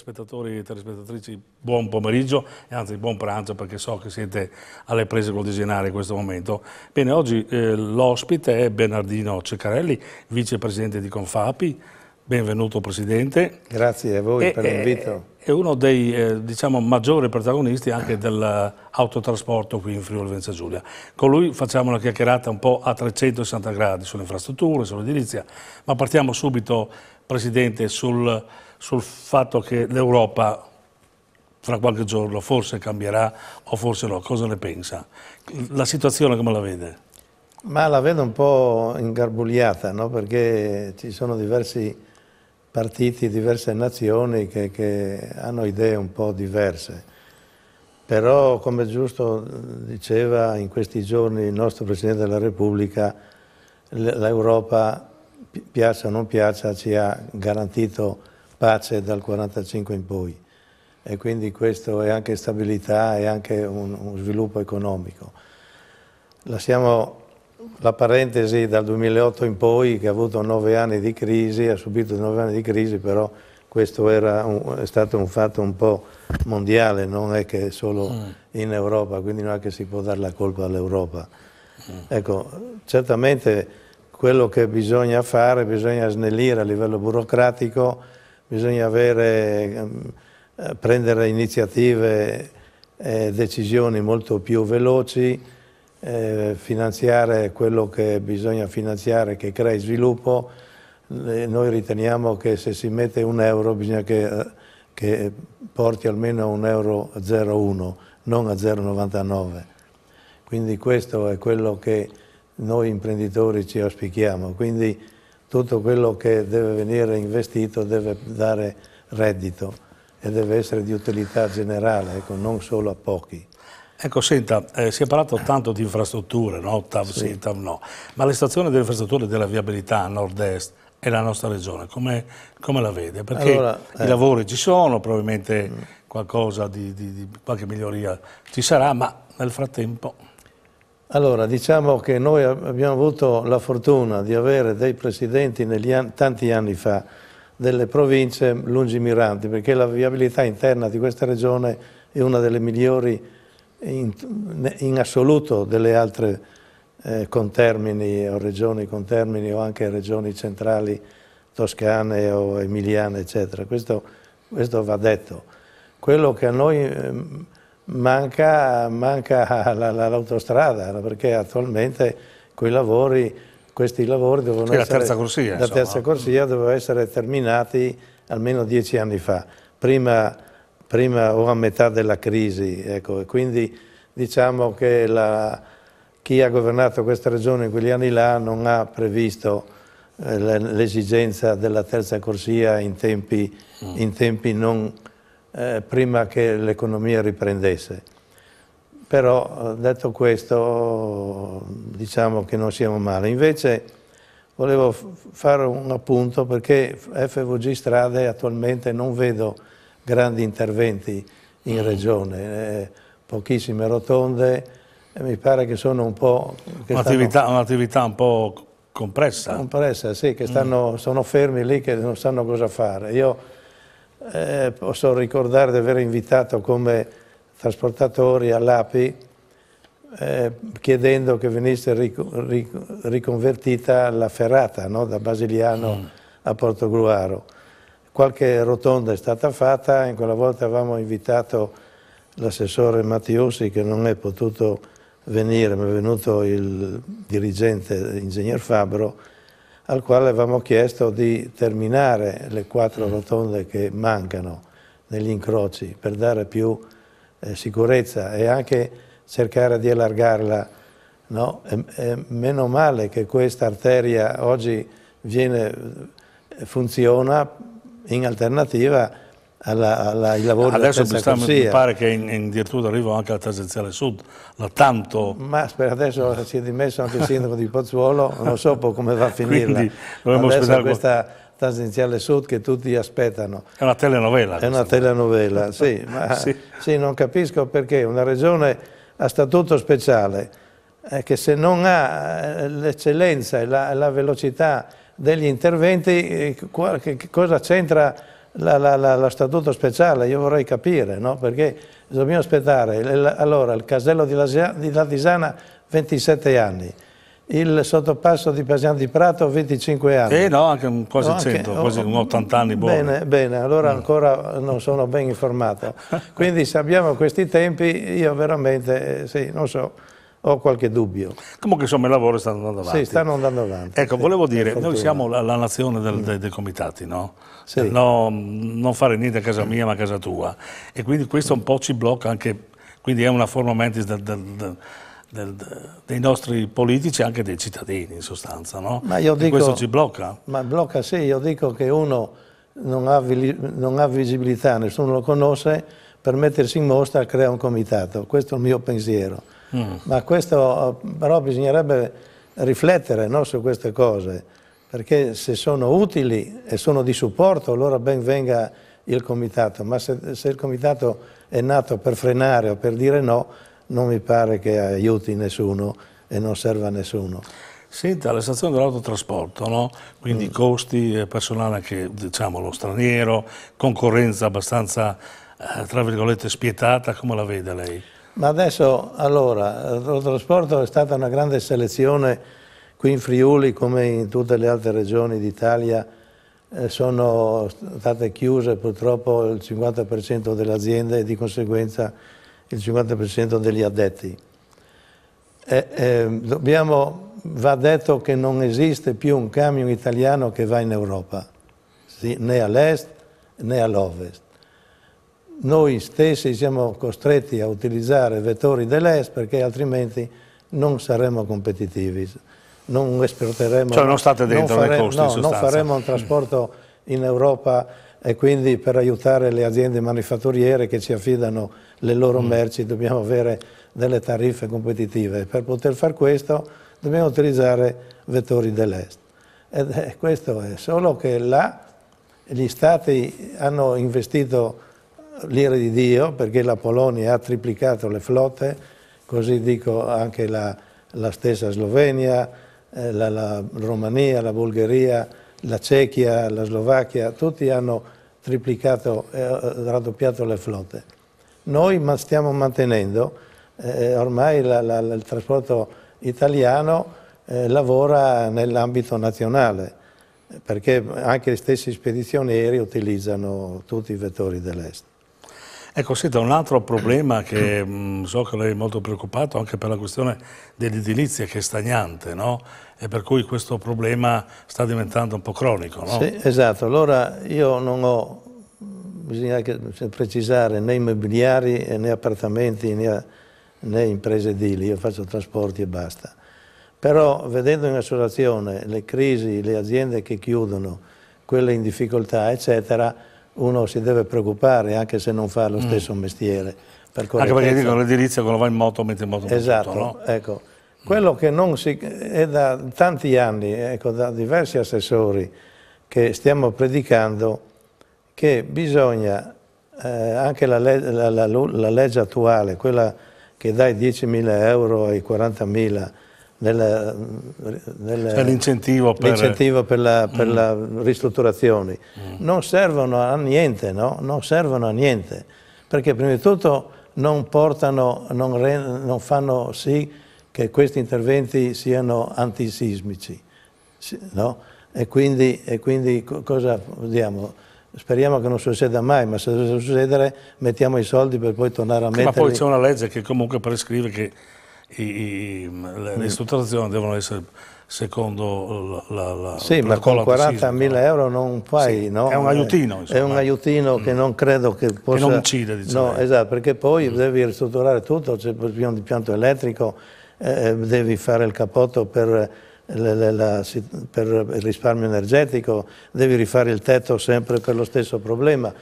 telespettatori e telespettatrici buon pomeriggio e anzi buon pranzo perché so che siete alle prese col desinare in questo momento. Bene, oggi eh, l'ospite è Bernardino Ceccarelli, vicepresidente di Confapi. Benvenuto Presidente. Grazie a voi e, per eh, l'invito. È uno dei eh, diciamo, maggiori protagonisti anche dell'autotrasporto eh, qui in Friuli Venezia Giulia. Con lui facciamo una chiacchierata un po' a 360 gradi sulle infrastrutture, sull'edilizia, ma partiamo subito Presidente sul sul fatto che l'Europa fra qualche giorno forse cambierà o forse no, cosa ne pensa? La situazione come la vede? Ma la vedo un po' ingarbugliata, no? perché ci sono diversi partiti, diverse nazioni che, che hanno idee un po' diverse. Però, come giusto diceva in questi giorni il nostro Presidente della Repubblica, l'Europa, piaccia o non piaccia, ci ha garantito pace dal 1945 in poi e quindi questo è anche stabilità e anche un, un sviluppo economico. Lasciamo la parentesi dal 2008 in poi che ha avuto nove anni di crisi, ha subito nove anni di crisi, però questo un, è stato un fatto un po' mondiale, non è che solo mm. in Europa, quindi non è che si può dare la colpa all'Europa. Mm. Ecco, certamente quello che bisogna fare, bisogna snellire a livello burocratico bisogna avere, ehm, eh, prendere iniziative e decisioni molto più veloci, eh, finanziare quello che bisogna finanziare che crei sviluppo. Noi riteniamo che se si mette un euro bisogna che, eh, che porti almeno un euro a 0,1, non a 0,99. Quindi questo è quello che noi imprenditori ci auspichiamo. Quindi, tutto quello che deve venire investito deve dare reddito e deve essere di utilità generale, ecco, non solo a pochi. Ecco, senta, eh, si è parlato tanto di infrastrutture, no? TAV sì, sì TAV no, ma la situazione delle infrastrutture della viabilità a nord-est e la nostra regione, come, come la vede? Perché allora, eh, i lavori ci sono, probabilmente qualcosa di, di, di qualche miglioria ci sarà, ma nel frattempo... Allora, diciamo che noi abbiamo avuto la fortuna di avere dei presidenti anni, tanti anni fa delle province lungimiranti, perché la viabilità interna di questa regione è una delle migliori in, in assoluto delle altre eh, contermini o regioni contermini o anche regioni centrali toscane o emiliane, eccetera. Questo, questo va detto. Quello che a noi... Eh, manca, manca l'autostrada, perché attualmente quei lavori, questi lavori dovevano essere... Terza corsia, la terza corsia doveva essere terminati almeno dieci anni fa, prima, prima o a metà della crisi. Ecco. Quindi diciamo che la, chi ha governato questa regione in quegli anni là non ha previsto eh, l'esigenza della terza corsia in tempi, mm. in tempi non eh, prima che l'economia riprendesse. Però eh, detto questo diciamo che non siamo male. Invece volevo fare un appunto perché FVG Strade attualmente non vedo grandi interventi in mm. regione, eh, pochissime rotonde, e mi pare che sono un po'... Un'attività un, un po' compressa. Compressa, sì, che stanno, mm. sono fermi lì che non sanno cosa fare. Io eh, posso ricordare di aver invitato come trasportatori all'API eh, chiedendo che venisse ric ric riconvertita la ferrata no? da Basiliano mm. a Portogruaro. Qualche rotonda è stata fatta, in quella volta avevamo invitato l'assessore Mattiossi che non è potuto venire, ma è venuto il dirigente, l'ingegner Fabro, al quale avevamo chiesto di terminare le quattro mm. rotonde che mancano negli incroci per dare più eh, sicurezza e anche cercare di allargarla. No? E, e meno male che questa arteria oggi viene, eh, funziona in alternativa a alla, alla, ai lavori Adesso mi, Adesso mi pare che in, in virtù d'arrivo anche la tangenziale sud, la tanto... Ma per adesso si è dimesso anche il sindaco di Pozzuolo, non so come va a finirla. Quindi dovremmo aspettare... questa tangenziale sud che tutti aspettano. È una telenovela. È una telenovela, sì, ma sì. sì. non capisco perché una regione a statuto speciale eh, che se non ha eh, l'eccellenza e la, la velocità degli interventi, eh, cosa c'entra la, la, la, la statuto speciale, io vorrei capire, no? perché dobbiamo aspettare, il, allora il casello di, di Latisana 27 anni, il sottopasso di Pasian di Prato 25 anni. Eh no, anche un, quasi no, 100, anche, quasi oh, 80 anni buoni. Bene, bene, allora mm. ancora non sono ben informato. Quindi se abbiamo questi tempi io veramente, eh, sì, non so ho qualche dubbio. Comunque insomma i lavori stanno andando avanti. Sì, stanno andando avanti. Ecco, sì, volevo dire, noi siamo la, la nazione del, mm. dei, dei, comitati, no? Sì. no? Non fare niente a casa mia ma a casa tua. E quindi questo un po' ci blocca anche, quindi è una forma mentis del, del, dei nostri politici e anche dei cittadini in sostanza, no? Ma io dico, questo ci blocca? Ma blocca sì, io dico che uno non ha, non ha visibilità, nessuno lo conosce, per mettersi in mostra crea un comitato, questo è il mio pensiero. Mm. Ma questo però bisognerebbe riflettere no, su queste cose, perché se sono utili e sono di supporto allora ben venga il comitato, ma se, se il comitato è nato per frenare o per dire no, non mi pare che aiuti nessuno e non serva a nessuno. Senta, le stazioni dell'autotrasporto, no? quindi mm. costi, personale che diciamo, lo straniero, concorrenza abbastanza eh, tra virgolette spietata, come la vede lei? Ma adesso, allora, l'autotrasporto è stata una grande selezione qui in Friuli, come in tutte le altre regioni d'Italia, eh, sono state chiuse purtroppo il 50% delle aziende e di conseguenza il 50% degli addetti. E, eh, ehm, dobbiamo, va detto che non esiste più un camion italiano che va in Europa, né all'est né all'ovest noi stessi siamo costretti a utilizzare vettori dell'est perché altrimenti non saremo competitivi, non esporteremo... Cioè non state dentro non fare, costi, no, non faremo un trasporto in Europa e quindi per aiutare le aziende manifatturiere che ci affidano le loro mm. merci dobbiamo avere delle tariffe competitive. Per poter fare questo dobbiamo utilizzare vettori dell'est. questo è solo che là gli stati hanno investito l'ira di Dio perché la Polonia ha triplicato le flotte, così dico anche la, la stessa Slovenia, eh, la, la Romania, la Bulgaria, la Cechia, la Slovacchia, tutti hanno triplicato, eh, raddoppiato le flotte. Noi ma stiamo mantenendo, eh, ormai la, la, il trasporto italiano eh, lavora nell'ambito nazionale, perché anche le stesse spedizioni aeree utilizzano tutti i vettori dell'est. Ecco, senta, un altro problema che mh, mm, so che lei è molto preoccupato anche per la questione dell'edilizia che è stagnante, no? E per cui questo problema sta diventando un po' cronico, no? Sì, esatto. Allora io non ho, bisogna anche precisare, né immobiliari eh, né appartamenti né, né imprese edili, io faccio trasporti e basta. Però vedendo in associazione le crisi, le aziende che chiudono, quelle in difficoltà, eccetera, uno si deve preoccupare anche se non fa lo mm. stesso mm. mestiere. Per anche perché dicono l'edilizia quando va in moto mette in moto Esatto, tutto, no? ecco. Quello che non si... è da tanti anni, ecco, da diversi assessori che stiamo predicando che bisogna, eh, anche la, le la, la, la legge attuale, quella che dai 10.000 euro ai 40.000 nel, nel, cioè, per, per, la, per mm. la ristrutturazione mm. non servono a niente, no? non servono a niente, perché prima di tutto non, portano, non, re, non fanno sì che questi interventi siano antisismici. No? E, quindi, e quindi cosa diamo? Speriamo che non succeda mai, ma se dovesse succedere mettiamo i soldi per poi tornare a mettere. Ma poi c'è una legge che comunque prescrive che i, i, mm, le mm. ristrutturazioni mm. devono essere secondo la... la sì, ma con 40.000 euro non fai... Sì, no? È un aiutino. Insomma. È un aiutino mm. che non credo che possa... Che non uccide, diciamo. No, esatto, perché poi mm. devi ristrutturare tutto, c'è bisogno di pianto elettrico, eh, eh devi fare il capotto per eh, per il risparmio energetico, devi rifare il tetto sempre per lo stesso problema.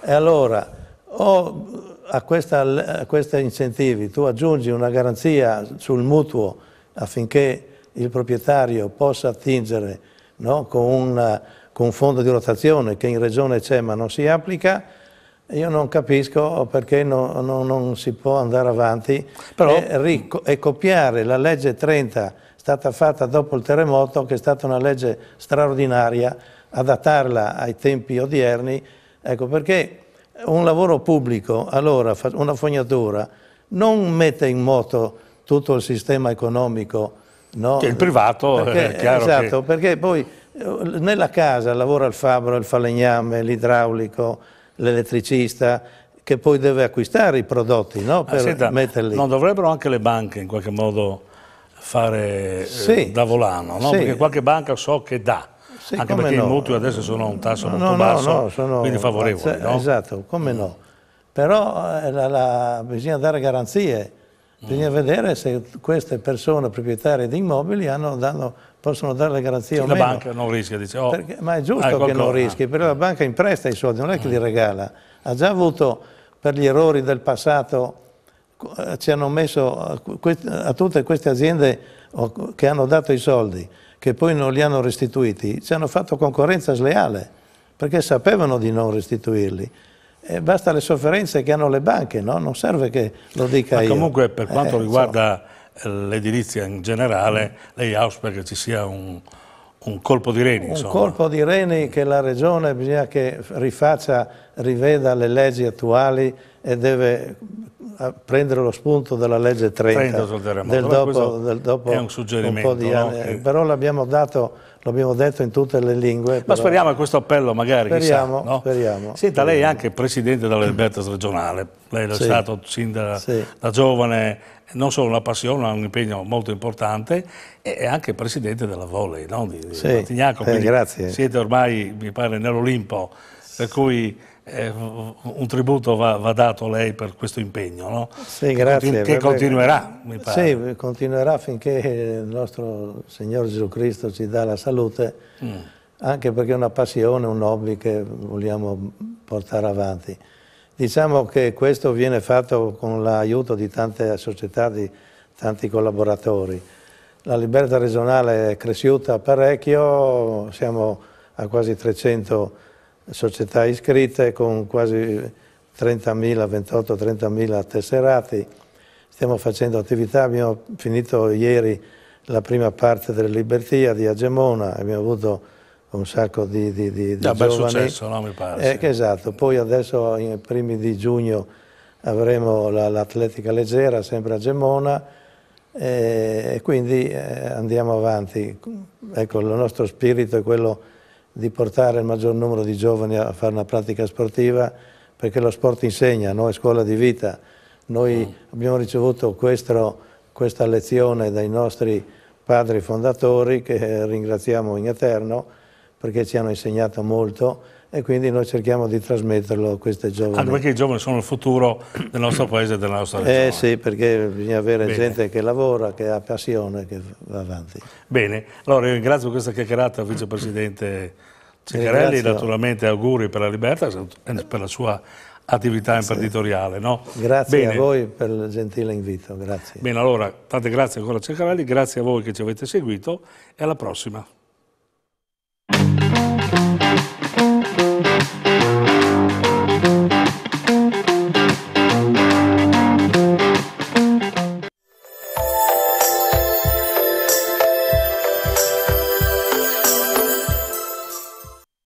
E allora, o a, questa, a questi incentivi tu aggiungi una garanzia sul mutuo affinché il proprietario possa attingere no, con, un, con, un fondo di rotazione che in regione c'è ma non si applica, io non capisco perché no, no, non si può andare avanti Però... e, e copiare la legge 30 stata fatta dopo il terremoto, che è stata una legge straordinaria, adattarla ai tempi odierni, ecco perché un lavoro pubblico, allora una fognatura, non mette in moto tutto il sistema economico. No? Che il privato eh, perché, è chiaro Esatto, che... perché poi eh, nella casa lavora il fabbro, il falegname, l'idraulico, l'elettricista, che poi deve acquistare i prodotti no? per senta, metterli. Non dovrebbero anche le banche in qualche modo fare eh, sì, eh, da volano, no? sì. perché qualche banca so che dà sì, Anche perché no. i mutui adesso sono a un tasso no, molto no, basso, sono, quindi favorevoli. Esatto, come no. Però eh, la, la, bisogna dare garanzie, bisogna mm. vedere se queste persone proprietarie di immobili hanno, danno, possono dare le garanzie cioè, o la meno. La banca non rischia, dice. Oh, perché, ma è giusto che non rischi, perché la banca impresta i soldi, non è che li mm. regala. Ha già avuto per gli errori del passato eh, ci hanno messo eh, a tutte queste aziende oh, che hanno dato i soldi che poi non li hanno restituiti, ci hanno fatto concorrenza sleale, perché sapevano di non restituirli. E eh, basta le sofferenze che hanno le banche, no? non serve che lo dica Ma comunque, per quanto eh, riguarda so. l'edilizia in generale, lei auspica che ci sia un, un colpo di reni, insomma. Un colpo di reni che la Regione bisogna che rifaccia, riveda le leggi attuali e deve eh, prendere lo spunto della legge 30 del dopo, del dopo, è un, un po' di anni. No? Eh. Però l'abbiamo dato l'abbiamo detto in tutte le lingue. Ma però... speriamo a questo appello magari. Speriamo, chissà, no? speriamo. Senta, speriamo. lei è anche presidente della regionale, lei è sì. stato sin da, sì. da, giovane, non solo una passione, ma un impegno molto importante, e è anche presidente della Volley, no? di, sì. di Eh, grazie. Siete ormai, mi pare, nell'Olimpo, per cui eh, un tributo va, va, dato a lei per questo impegno, no? sì, grazie, che, che continuerà, mi pare. Sì, continuerà finché il nostro Signore Gesù Cristo ci dà la salute, mm. anche perché è una passione, un hobby che vogliamo portare avanti. Diciamo che questo viene fatto con l'aiuto di tante società, di tanti collaboratori. La libertà regionale è cresciuta parecchio, siamo a quasi 300 società iscritte con quasi 30.000, 28-30.000 tesserati. Stiamo facendo attività, abbiamo finito ieri la prima parte della Libertia di Agemona, abbiamo avuto un sacco di, di, di, di ah, giovani. Bel successo, no, mi pare. Eh, esatto, poi adesso i primi di giugno avremo l'atletica la, leggera, sempre a Gemona, eh, e quindi eh, andiamo avanti. Ecco, il nostro spirito è quello di portare il maggior numero di giovani a fare una pratica sportiva perché lo sport insegna, è scuola di vita, noi mm. abbiamo ricevuto questo, questa lezione dai nostri padri fondatori che ringraziamo in eterno perché ci hanno insegnato molto e quindi noi cerchiamo di trasmetterlo a queste giovani. Anche perché i giovani sono il futuro del nostro paese e della nostra eh, regione. Eh sì, perché bisogna avere Bene. gente che lavora, che ha passione, che va avanti. Bene, allora ringrazio questa chiacchierata vicepresidente Ceccarelli, naturalmente auguri per la libertà e per la sua attività imprenditoriale. No? Grazie Bene. a voi per il gentile invito, grazie. Bene, allora, tante grazie ancora a Ceccarelli, grazie a voi che ci avete seguito e alla prossima.